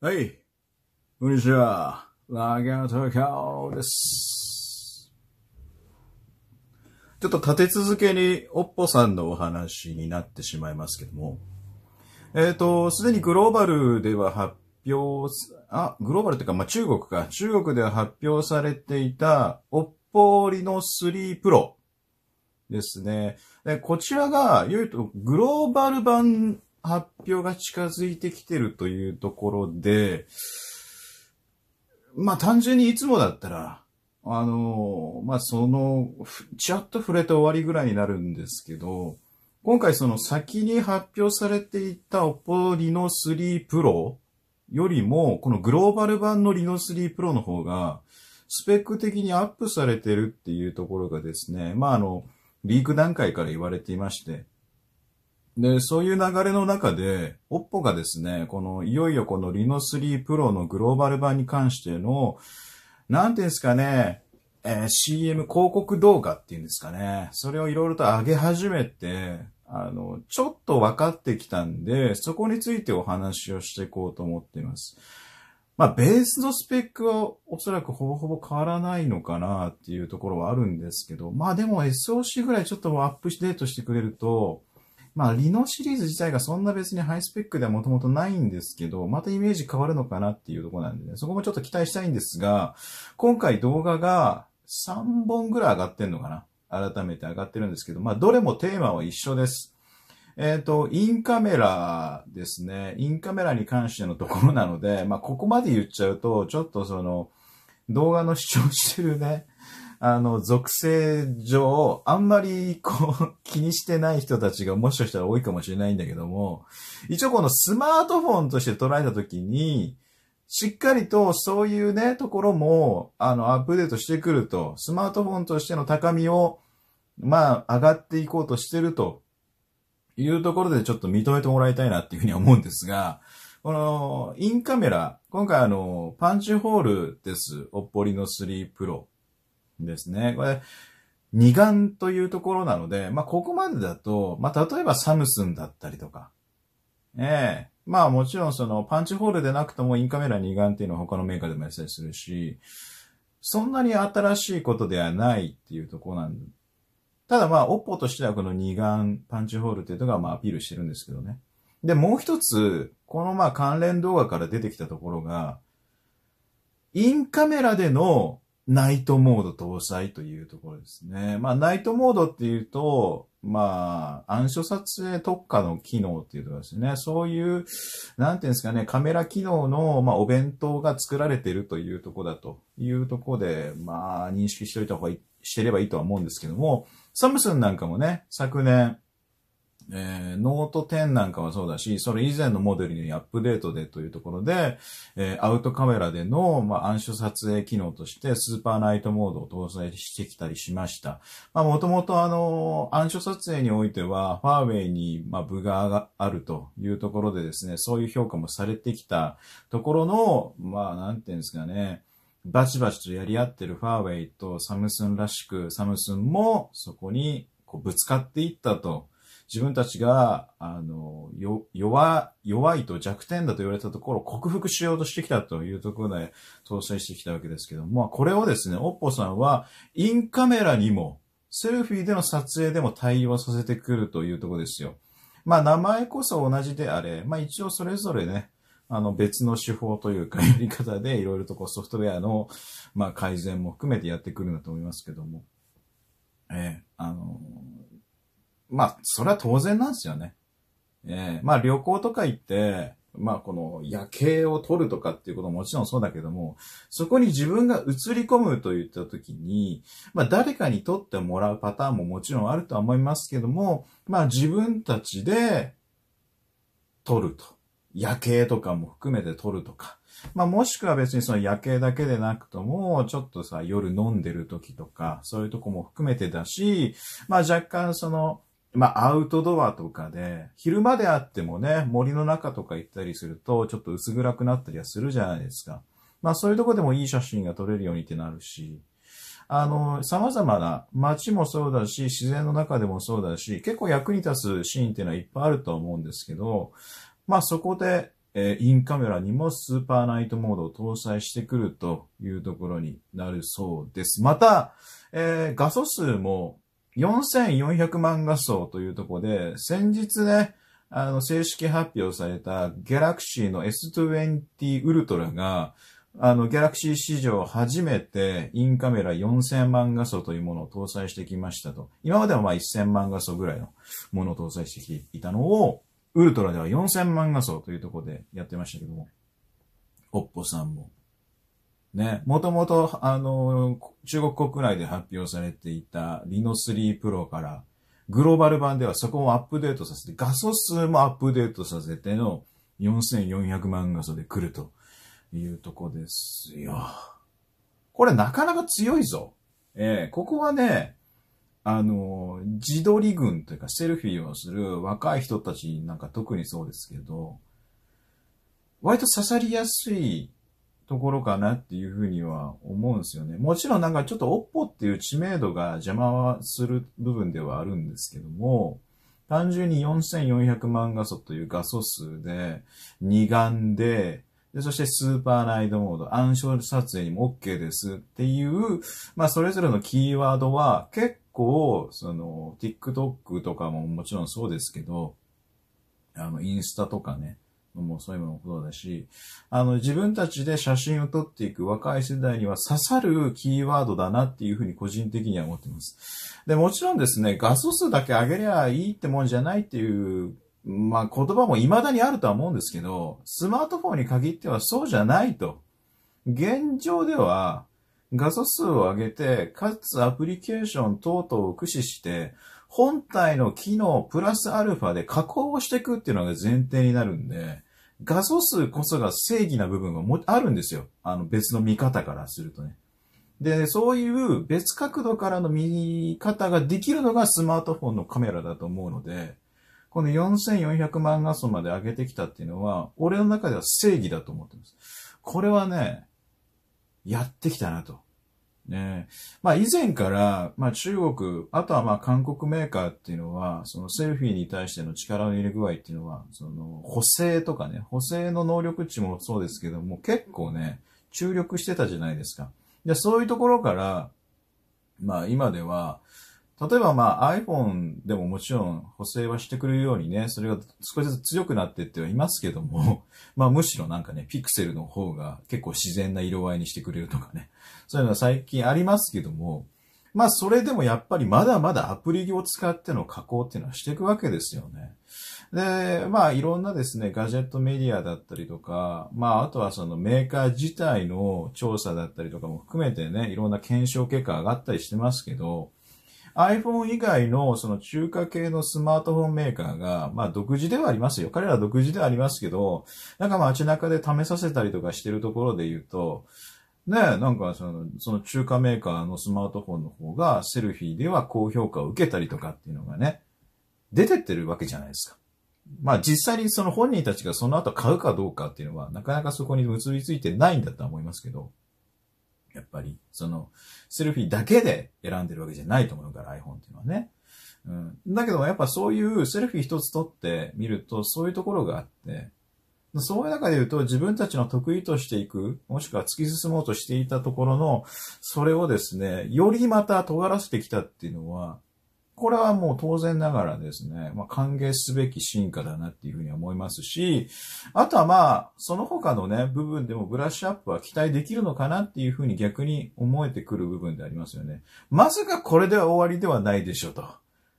はい。こんにちは。ラガトカオです。ちょっと立て続けにおっぽさんのお話になってしまいますけども。えっ、ー、と、すでにグローバルでは発表、あ、グローバルっていうか、まあ、中国か。中国では発表されていた、おっぽ織の3プロですね。こちらが、言うと、グローバル版発表が近づいてきてるというところで、まあ単純にいつもだったら、あの、まあその、ちらっと触れて終わりぐらいになるんですけど、今回その先に発表されていたオポリノ3 Pro よりも、このグローバル版のリノ3 Pro の方が、スペック的にアップされてるっていうところがですね、まああの、リーク段階から言われていまして、で、そういう流れの中で、oppo がですね、この、いよいよこのリノ3 Pro のグローバル版に関しての、なんていうんですかね、えー、CM 広告動画っていうんですかね、それをいろいろと上げ始めて、あの、ちょっと分かってきたんで、そこについてお話をしていこうと思っています。まあ、ベースのスペックはおそらくほぼほぼ変わらないのかなっていうところはあるんですけど、まあでも SOC ぐらいちょっとアップデートしてくれると、まあ、リノシリーズ自体がそんな別にハイスペックではもともとないんですけど、またイメージ変わるのかなっていうとこなんでね、そこもちょっと期待したいんですが、今回動画が3本ぐらい上がってんのかな改めて上がってるんですけど、まあ、どれもテーマは一緒です。えっ、ー、と、インカメラですね。インカメラに関してのところなので、まあ、ここまで言っちゃうと、ちょっとその、動画の視聴してるね、あの、属性上、あんまり、こう、気にしてない人たちがもしかしたら多いかもしれないんだけども、一応このスマートフォンとして捉えたときに、しっかりとそういうね、ところも、あの、アップデートしてくると、スマートフォンとしての高みを、まあ、上がっていこうとしてるというところでちょっと認めてもらいたいなっていうふうに思うんですが、この、インカメラ、今回あの、パンチホールです。おっぽりの3プロですね。これ、二眼というところなので、まあ、ここまでだと、まあ、例えばサムスンだったりとか、ええー、まあ、もちろんその、パンチホールでなくともインカメラ二眼っていうのは他のメーカーでもやったりするし、そんなに新しいことではないっていうところなんで、ただまあ、オッポとしてはこの二眼パンチホールっていうのがまあ、アピールしてるんですけどね。で、もう一つ、このまあ関連動画から出てきたところが、インカメラでのナイトモード搭載というところですね。まあ、ナイトモードっていうと、まあ、暗所撮影特化の機能っていうとこですね、そういう、なんていうんですかね、カメラ機能の、まあ、お弁当が作られてるというとこだというとこで、まあ、認識しておいた方がいい、してればいいとは思うんですけども、サムスンなんかもね、昨年、えー、ノート10なんかはそうだし、それ以前のモデルにアップデートでというところで、えー、アウトカメラでの、まあ、暗所撮影機能としてスーパーナイトモードを搭載してきたりしました。まあ、もともとあの、暗所撮影においては、ファーウェイに、まあ、部があるというところでですね、そういう評価もされてきたところの、まあ、なんていうんですかね、バチバチとやり合ってるファーウェイとサムスンらしく、サムスンもそこにこうぶつかっていったと自分たちが、あの、よ、弱、弱いと弱点だと言われたところを克服しようとしてきたというところで搭載してきたわけですけども、まあ、これをですね、おっぽさんは、インカメラにも、セルフィーでの撮影でも対応させてくるというところですよ。まあ、名前こそ同じであれ、まあ、一応それぞれね、あの別の手法というかやり方でいろいろとこうソフトウェアのまあ改善も含めてやってくるんだと思いますけども。ええあのまあ、それは当然なんですよね。ええー、まあ旅行とか行って、まあこの夜景を撮るとかっていうことももちろんそうだけども、そこに自分が映り込むといった時に、まあ誰かに撮ってもらうパターンももちろんあるとは思いますけども、まあ自分たちで撮ると。夜景とかも含めて撮るとか。まあもしくは別にその夜景だけでなくとも、ちょっとさ、夜飲んでる時とか、そういうとこも含めてだし、まあ若干その、まあ、アウトドアとかで、昼間であってもね、森の中とか行ったりすると、ちょっと薄暗くなったりはするじゃないですか。まあ、そういうとこでもいい写真が撮れるようにってなるし、あの、様々な、街もそうだし、自然の中でもそうだし、結構役に立つシーンっていうのはいっぱいあると思うんですけど、まあ、そこで、えー、インカメラにもスーパーナイトモードを搭載してくるというところになるそうです。また、えー、画素数も4400万画素というとこで、先日ね、あの、正式発表された Galaxy の S20 Ultra が、あの、Galaxy 史上初めてインカメラ4000万画素というものを搭載してきましたと。今まではまあ1000万画素ぐらいのものを搭載していたのを、ウルトラでは4000万画素というところでやってましたけども、OPPO さんも、ね、もともと、あの、中国国内で発表されていたリノ3プロから、グローバル版ではそこをアップデートさせて、画素数もアップデートさせての4400万画素で来るというとこですよ。これなかなか強いぞ。ええー、ここはね、あの、自撮り群というかセルフィーをする若い人たちなんか特にそうですけど、割と刺さりやすいところかなっていうふうには思うんですよね。もちろんなんかちょっと OPPO っていう知名度が邪魔はする部分ではあるんですけども、単純に4400万画素という画素数で、2眼で、で、そしてスーパーナイトモード、暗証撮影にも OK ですっていう、まあそれぞれのキーワードは結構、その、TikTok とかももちろんそうですけど、あの、インスタとかね、のもそういうのもことだし、あの、自分たちで写真を撮っていく若い世代には刺さるキーワードだなっていうふうに個人的には思ってます。で、もちろんですね、画素数だけ上げりゃいいってもんじゃないっていうまあ言葉も未だにあるとは思うんですけど、スマートフォンに限ってはそうじゃないと。現状では画素数を上げて、かつアプリケーション等々を駆使して、本体の機能プラスアルファで加工をしていくっていうのが前提になるんで、画素数こそが正義な部分がもあるんですよ。あの別の見方からするとね。で、そういう別角度からの見方ができるのがスマートフォンのカメラだと思うので、この4400万画素まで上げてきたっていうのは、俺の中では正義だと思ってます。これはね、やってきたなと。ねまあ以前から、まあ中国、あとはまあ韓国メーカーっていうのは、そのセルフィーに対しての力の入れ具合っていうのは、その補正とかね、補正の能力値もそうですけども、結構ね、注力してたじゃないですか。で、そういうところから、まあ今では、例えばまあ iPhone でももちろん補正はしてくれるようにね、それが少しずつ強くなってってはいますけども、まあむしろなんかね、ピクセルの方が結構自然な色合いにしてくれるとかね、そういうのは最近ありますけども、まあそれでもやっぱりまだまだアプリを使っての加工っていうのはしていくわけですよね。で、まあいろんなですね、ガジェットメディアだったりとか、まああとはそのメーカー自体の調査だったりとかも含めてね、いろんな検証結果上がったりしてますけど、iPhone 以外のその中華系のスマートフォンメーカーが、まあ独自ではありますよ。彼ら独自ではありますけど、なんか街中で試させたりとかしてるところで言うと、ねなんかその、その中華メーカーのスマートフォンの方がセルフィーでは高評価を受けたりとかっていうのがね、出てってるわけじゃないですか。まあ実際にその本人たちがその後買うかどうかっていうのは、なかなかそこに結びついてないんだとは思いますけど。ぱり。その、セルフィーだけで選んでるわけじゃないと思うから、iPhone っていうのはね。うん。だけど、やっぱそういうセルフィー一つ撮ってみると、そういうところがあって、そういう中で言うと、自分たちの得意としていく、もしくは突き進もうとしていたところの、それをですね、よりまた尖らせてきたっていうのは、これはもう当然ながらですね、まあ、歓迎すべき進化だなっていうふうに思いますし、あとはまあ、その他のね、部分でもブラッシュアップは期待できるのかなっていうふうに逆に思えてくる部分でありますよね。まさかこれでは終わりではないでしょうと。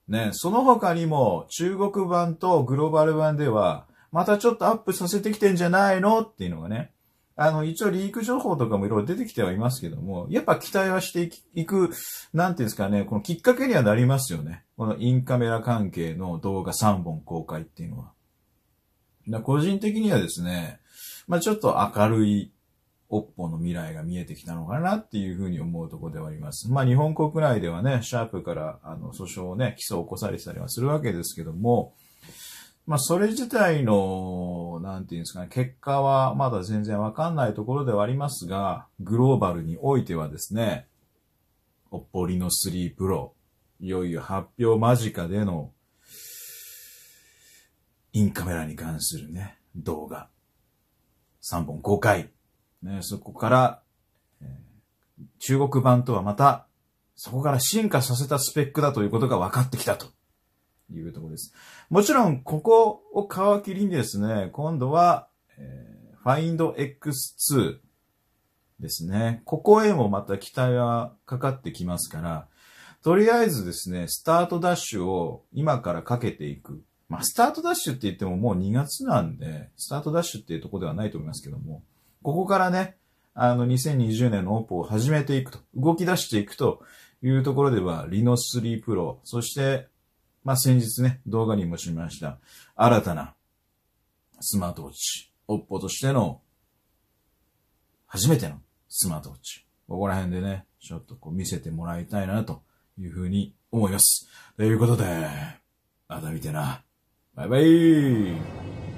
ね、その他にも中国版とグローバル版では、またちょっとアップさせてきてんじゃないのっていうのがね、あの、一応リーク情報とかもいろいろ出てきてはいますけども、やっぱ期待はしていく、なんていうんですかね、このきっかけにはなりますよね。このインカメラ関係の動画3本公開っていうのは。だ個人的にはですね、まあちょっと明るいオッポの未来が見えてきたのかなっていうふうに思うところではあります。まあ日本国内ではね、シャープからあの訴訟をね、起訴を起こされてたりはするわけですけども、まあ、それ自体の、なんていうんですかね、結果はまだ全然わかんないところではありますが、グローバルにおいてはですね、おっぽりの3プロ、いよいよ発表間近での、インカメラに関するね、動画。3本公開。ね、そこから、えー、中国版とはまた、そこから進化させたスペックだということが分かってきたと。いうところです。もちろん、ここを皮切りにですね、今度は、えー、FindX2 ですね。ここへもまた期待はかかってきますから、とりあえずですね、スタートダッシュを今からかけていく。まあ、スタートダッシュって言ってももう2月なんで、スタートダッシュっていうとこではないと思いますけども、ここからね、あの、2020年のオープンを始めていくと、動き出していくというところでは、リノス3プロ、そして、まあ、先日ね、動画にもしました、新たなスマートウォッチ、oppo としての、初めてのスマートウォッチ。ここら辺でね、ちょっとこう見せてもらいたいな、というふうに思います。ということで、また見てな。バイバイ